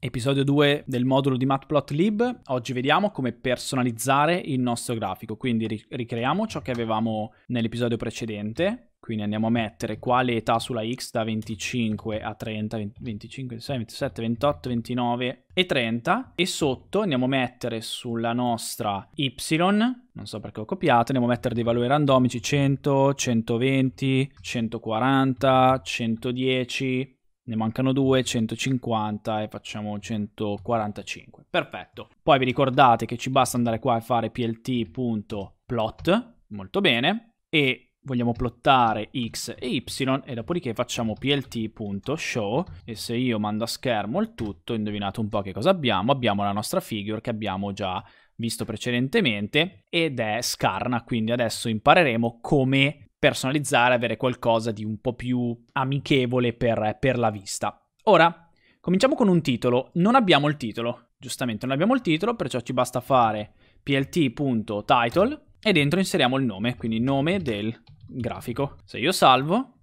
Episodio 2 del modulo di Matplotlib. Oggi vediamo come personalizzare il nostro grafico, quindi ricreiamo ciò che avevamo nell'episodio precedente. Quindi andiamo a mettere quale età sulla X da 25 a 30, 20, 25, 26, 27, 28, 29 e 30 e sotto andiamo a mettere sulla nostra Y, non so perché ho copiato, andiamo a mettere dei valori randomici 100, 120, 140, 110, ne mancano due, 150 e facciamo 145. Perfetto. Poi vi ricordate che ci basta andare qua e fare plt.plot, molto bene, e vogliamo plottare x e y e dopodiché facciamo plt.show e se io mando a schermo il tutto, indovinate un po' che cosa abbiamo, abbiamo la nostra figure che abbiamo già visto precedentemente ed è scarna, quindi adesso impareremo come personalizzare, avere qualcosa di un po' più amichevole per, per la vista. Ora, cominciamo con un titolo. Non abbiamo il titolo, giustamente non abbiamo il titolo, perciò ci basta fare plt.title e dentro inseriamo il nome, quindi nome del grafico. Se io salvo,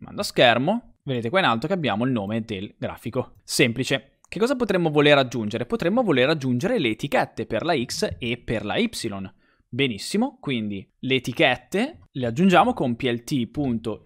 mando a schermo, vedete qua in alto che abbiamo il nome del grafico. Semplice. Che cosa potremmo voler aggiungere? Potremmo voler aggiungere le etichette per la X e per la Y. Benissimo, quindi le etichette le aggiungiamo con plt.xlabel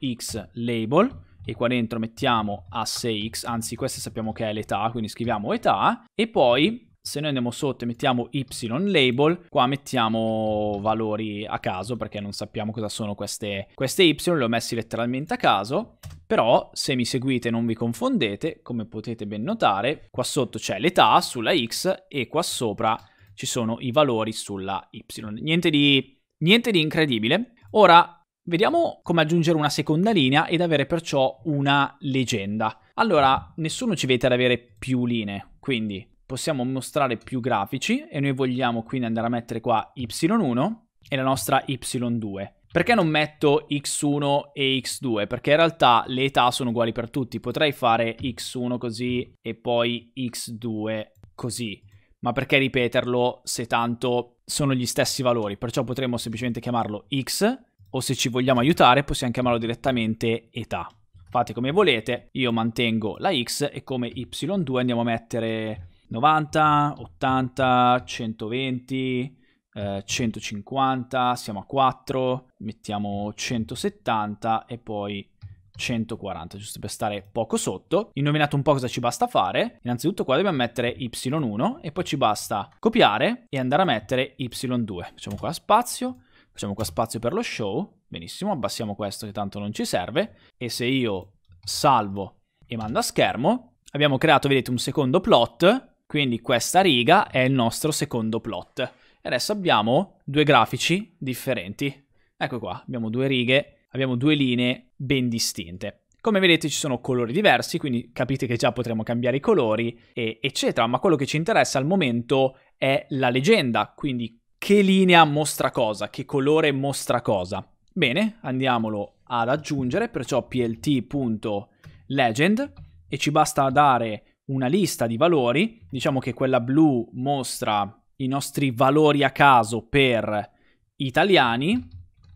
e qua dentro mettiamo asse x, anzi questa sappiamo che è l'età, quindi scriviamo età e poi se noi andiamo sotto e mettiamo y label, qua mettiamo valori a caso perché non sappiamo cosa sono queste, queste y, le ho messi letteralmente a caso, però se mi seguite non vi confondete, come potete ben notare, qua sotto c'è l'età sulla x e qua sopra ci sono i valori sulla y. Niente di, niente di incredibile. Ora Vediamo come aggiungere una seconda linea ed avere perciò una leggenda. Allora, nessuno ci vede ad avere più linee, quindi possiamo mostrare più grafici e noi vogliamo quindi andare a mettere qua y1 e la nostra y2. Perché non metto x1 e x2? Perché in realtà le età sono uguali per tutti. Potrei fare x1 così e poi x2 così ma perché ripeterlo se tanto sono gli stessi valori? Perciò potremmo semplicemente chiamarlo x o se ci vogliamo aiutare possiamo chiamarlo direttamente età. Fate come volete, io mantengo la x e come y2 andiamo a mettere 90, 80, 120, eh, 150, siamo a 4, mettiamo 170 e poi 140, giusto per stare poco sotto. Indovinate un po' cosa ci basta fare. Innanzitutto qua dobbiamo mettere y1 e poi ci basta copiare e andare a mettere y2. Facciamo qua spazio, facciamo qua spazio per lo show. Benissimo, abbassiamo questo che tanto non ci serve. E se io salvo e mando a schermo, abbiamo creato, vedete, un secondo plot. Quindi questa riga è il nostro secondo plot. E adesso abbiamo due grafici differenti. Ecco qua, abbiamo due righe abbiamo due linee ben distinte. Come vedete ci sono colori diversi, quindi capite che già potremo cambiare i colori, e, eccetera, ma quello che ci interessa al momento è la leggenda, quindi che linea mostra cosa, che colore mostra cosa. Bene, andiamolo ad aggiungere, perciò plt.legend e ci basta dare una lista di valori, diciamo che quella blu mostra i nostri valori a caso per italiani,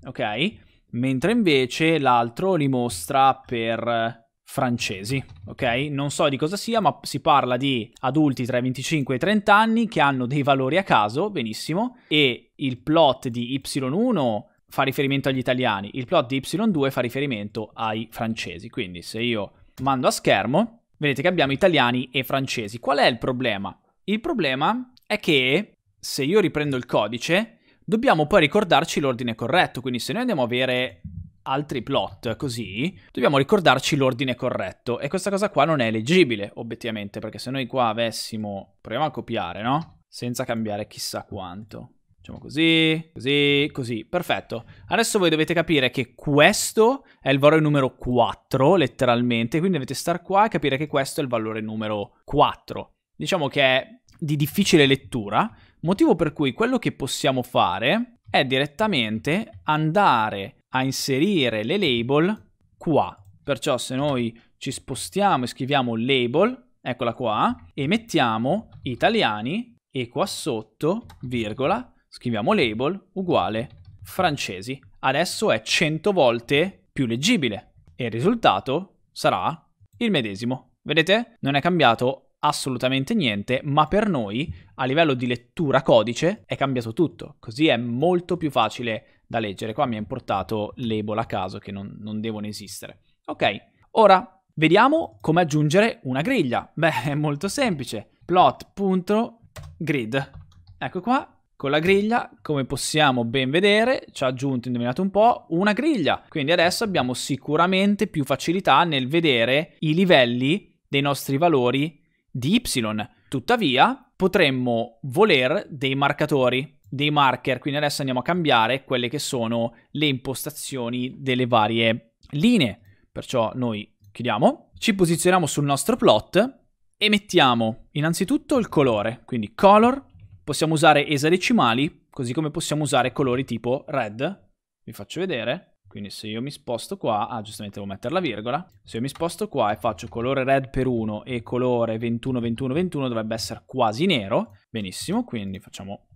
ok? mentre invece l'altro li mostra per francesi, ok? Non so di cosa sia, ma si parla di adulti tra i 25 e i 30 anni che hanno dei valori a caso, benissimo, e il plot di Y1 fa riferimento agli italiani, il plot di Y2 fa riferimento ai francesi, quindi se io mando a schermo, vedete che abbiamo italiani e francesi. Qual è il problema? Il problema è che se io riprendo il codice, dobbiamo poi ricordarci l'ordine corretto, quindi se noi andiamo a avere altri plot così, dobbiamo ricordarci l'ordine corretto e questa cosa qua non è leggibile obiettivamente, perché se noi qua avessimo, proviamo a copiare, no? Senza cambiare chissà quanto. Facciamo così, così, così, perfetto. Adesso voi dovete capire che questo è il valore numero 4, letteralmente, quindi dovete star qua e capire che questo è il valore numero 4. Diciamo che è di difficile lettura, motivo per cui quello che possiamo fare è direttamente andare a inserire le label qua. Perciò se noi ci spostiamo e scriviamo label, eccola qua, e mettiamo italiani e qua sotto, virgola, scriviamo label uguale francesi. Adesso è 100 volte più leggibile e il risultato sarà il medesimo. Vedete? Non è cambiato assolutamente niente, ma per noi a livello di lettura codice è cambiato tutto, così è molto più facile da leggere. Qua mi ha importato label a caso che non, non devono esistere. Ok, ora vediamo come aggiungere una griglia. Beh, è molto semplice. Plot.grid. Ecco qua, con la griglia, come possiamo ben vedere, ci ha aggiunto, indovinato un po', una griglia. Quindi adesso abbiamo sicuramente più facilità nel vedere i livelli dei nostri valori di Y. Tuttavia, potremmo voler dei marcatori, dei marker, quindi adesso andiamo a cambiare quelle che sono le impostazioni delle varie linee. Perciò noi chiudiamo, ci posizioniamo sul nostro plot e mettiamo innanzitutto il colore, quindi color, possiamo usare esadecimali, così come possiamo usare colori tipo red, vi faccio vedere, quindi se io mi sposto qua, ah giustamente devo mettere la virgola, se io mi sposto qua e faccio colore red per 1 e colore 21, 21, 21 dovrebbe essere quasi nero, benissimo, quindi facciamo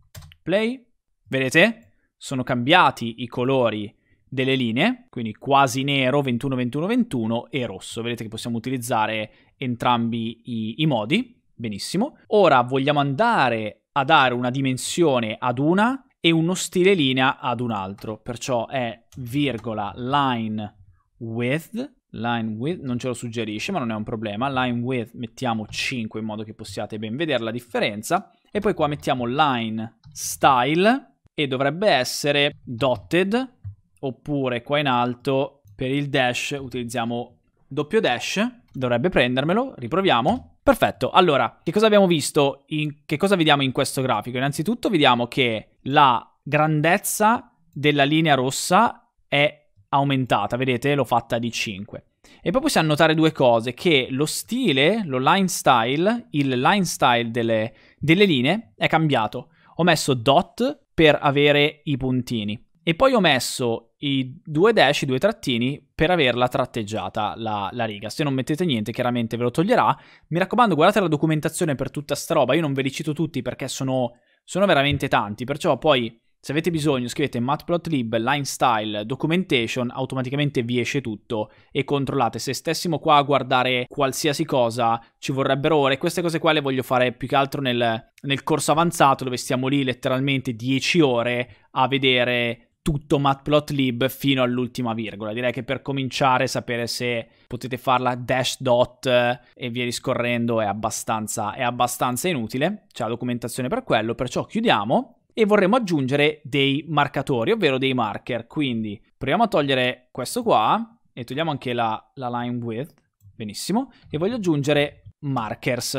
play, vedete? Sono cambiati i colori delle linee, quindi quasi nero, 21, 21, 21 e rosso, vedete che possiamo utilizzare entrambi i, i modi, benissimo. Ora vogliamo andare a dare una dimensione ad una e uno stile linea ad un altro, perciò è virgola line width, line width non ce lo suggerisce ma non è un problema, line width mettiamo 5 in modo che possiate ben vedere la differenza e poi qua mettiamo line style e dovrebbe essere dotted oppure qua in alto per il dash utilizziamo doppio dash, dovrebbe prendermelo, riproviamo Perfetto, allora, che cosa abbiamo visto? In... Che cosa vediamo in questo grafico? Innanzitutto vediamo che la grandezza della linea rossa è aumentata, vedete? L'ho fatta di 5. E poi possiamo notare due cose, che lo stile, lo line style, il line style delle, delle linee è cambiato. Ho messo dot per avere i puntini e poi ho messo i due dash, i due trattini per averla tratteggiata la, la, riga. Se non mettete niente, chiaramente ve lo toglierà. Mi raccomando, guardate la documentazione per tutta sta roba. Io non ve li cito tutti perché sono, sono veramente tanti. Perciò poi, se avete bisogno, scrivete matplotlib, line style, documentation, automaticamente vi esce tutto e controllate. Se stessimo qua a guardare qualsiasi cosa, ci vorrebbero ore. Queste cose qua le voglio fare più che altro nel, nel corso avanzato, dove stiamo lì letteralmente 10 ore a vedere tutto matplotlib fino all'ultima virgola. Direi che per cominciare sapere se potete farla dash dot eh, e via discorrendo è abbastanza, è abbastanza inutile, c'è la documentazione per quello, perciò chiudiamo e vorremmo aggiungere dei marcatori, ovvero dei marker. Quindi proviamo a togliere questo qua e togliamo anche la, la line width, benissimo, e voglio aggiungere markers,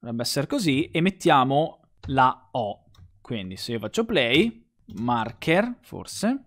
dovrebbe essere così, e mettiamo la O. Quindi se io faccio play marker, forse.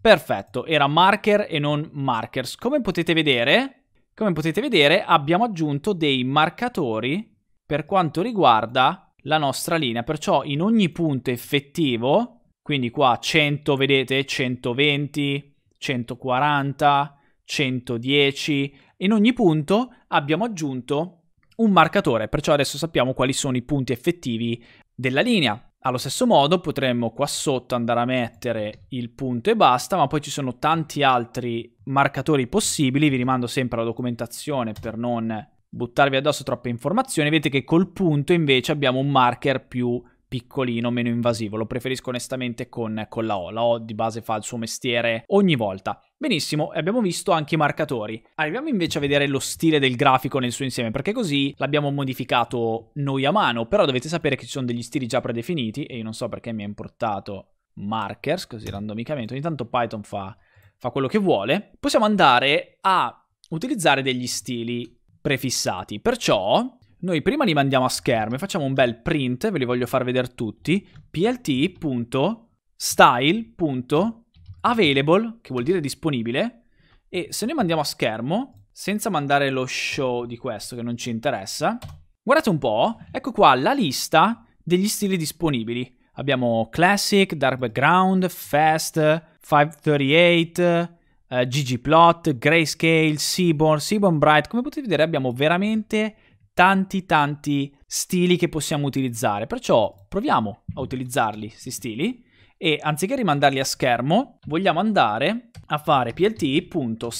Perfetto, era marker e non markers. Come potete vedere, come potete vedere abbiamo aggiunto dei marcatori per quanto riguarda la nostra linea. Perciò in ogni punto effettivo, quindi qua 100, vedete, 120, 140, 110, in ogni punto abbiamo aggiunto un marcatore. Perciò adesso sappiamo quali sono i punti effettivi della linea. Allo stesso modo potremmo qua sotto andare a mettere il punto e basta, ma poi ci sono tanti altri marcatori possibili, vi rimando sempre alla documentazione per non buttarvi addosso troppe informazioni, vedete che col punto invece abbiamo un marker più piccolino, meno invasivo. Lo preferisco onestamente con, con, la O. La O di base fa il suo mestiere ogni volta. Benissimo, e abbiamo visto anche i marcatori. Arriviamo invece a vedere lo stile del grafico nel suo insieme, perché così l'abbiamo modificato noi a mano, però dovete sapere che ci sono degli stili già predefiniti e io non so perché mi ha importato markers così randomicamente. Ogni tanto Python fa, fa quello che vuole. Possiamo andare a utilizzare degli stili prefissati. Perciò noi prima li mandiamo a schermo e facciamo un bel print, ve li voglio far vedere tutti, plt.style.available, che vuol dire disponibile, e se noi mandiamo a schermo, senza mandare lo show di questo che non ci interessa, guardate un po', ecco qua la lista degli stili disponibili. Abbiamo Classic, Dark Background, Fast, 538, uh, ggplot, Grayscale, Seaborn, Seaborn Bright. Come potete vedere abbiamo veramente tanti tanti stili che possiamo utilizzare, perciò proviamo a utilizzarli questi stili e anziché rimandarli a schermo vogliamo andare a fare plt.style.use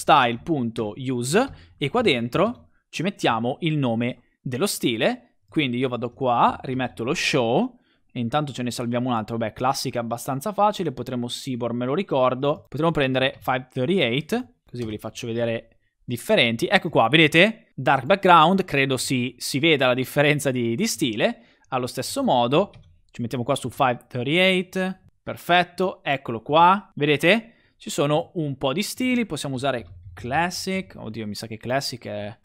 e qua dentro ci mettiamo il nome dello stile, quindi io vado qua, rimetto lo show e intanto ce ne salviamo un altro, beh classica abbastanza facile, potremmo Sibor me lo ricordo, potremmo prendere 538 così ve li faccio vedere differenti. Ecco qua, vedete? Dark background, credo si, si veda la differenza di, di stile. Allo stesso modo, ci mettiamo qua su 538, perfetto, eccolo qua. Vedete? Ci sono un po' di stili, possiamo usare classic, oddio mi sa che classic è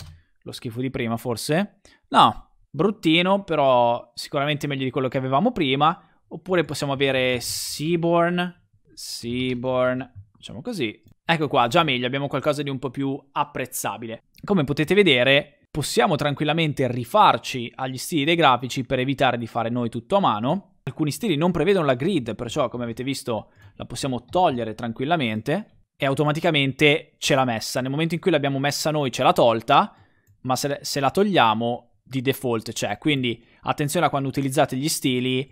lo schifo di prima forse. No, bruttino, però sicuramente meglio di quello che avevamo prima. Oppure possiamo avere Seaborn, Seaborn, facciamo così, Ecco qua, già meglio, abbiamo qualcosa di un po' più apprezzabile. Come potete vedere, possiamo tranquillamente rifarci agli stili dei grafici per evitare di fare noi tutto a mano. Alcuni stili non prevedono la grid, perciò come avete visto la possiamo togliere tranquillamente e automaticamente ce l'ha messa. Nel momento in cui l'abbiamo messa noi ce l'ha tolta, ma se, se, la togliamo di default c'è. Quindi attenzione a quando utilizzate gli stili,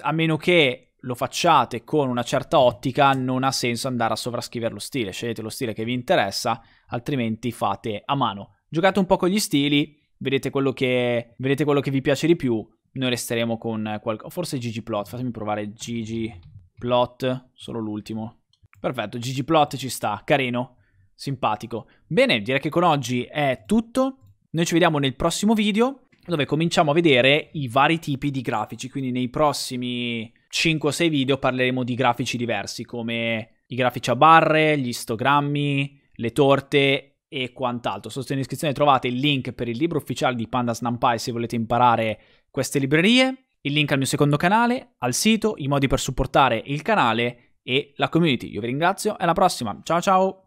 a meno che lo facciate con una certa ottica, non ha senso andare a sovrascrivere lo stile, scegliete lo stile che vi interessa, altrimenti fate a mano. Giocate un po' con gli stili, vedete quello che, vedete quello che vi piace di più, noi resteremo con qualcosa, forse ggplot, fatemi provare ggplot, solo l'ultimo. Perfetto, ggplot ci sta, carino, simpatico. Bene, direi che con oggi è tutto, noi ci vediamo nel prossimo video dove cominciamo a vedere i vari tipi di grafici, quindi nei prossimi 5 o 6 video parleremo di grafici diversi, come i grafici a barre, gli istogrammi, le torte e quant'altro. Sotto in descrizione trovate il link per il libro ufficiale di Pandas Nampai se volete imparare queste librerie, il link al mio secondo canale, al sito, i modi per supportare il canale e la community. Io vi ringrazio e alla prossima. Ciao ciao!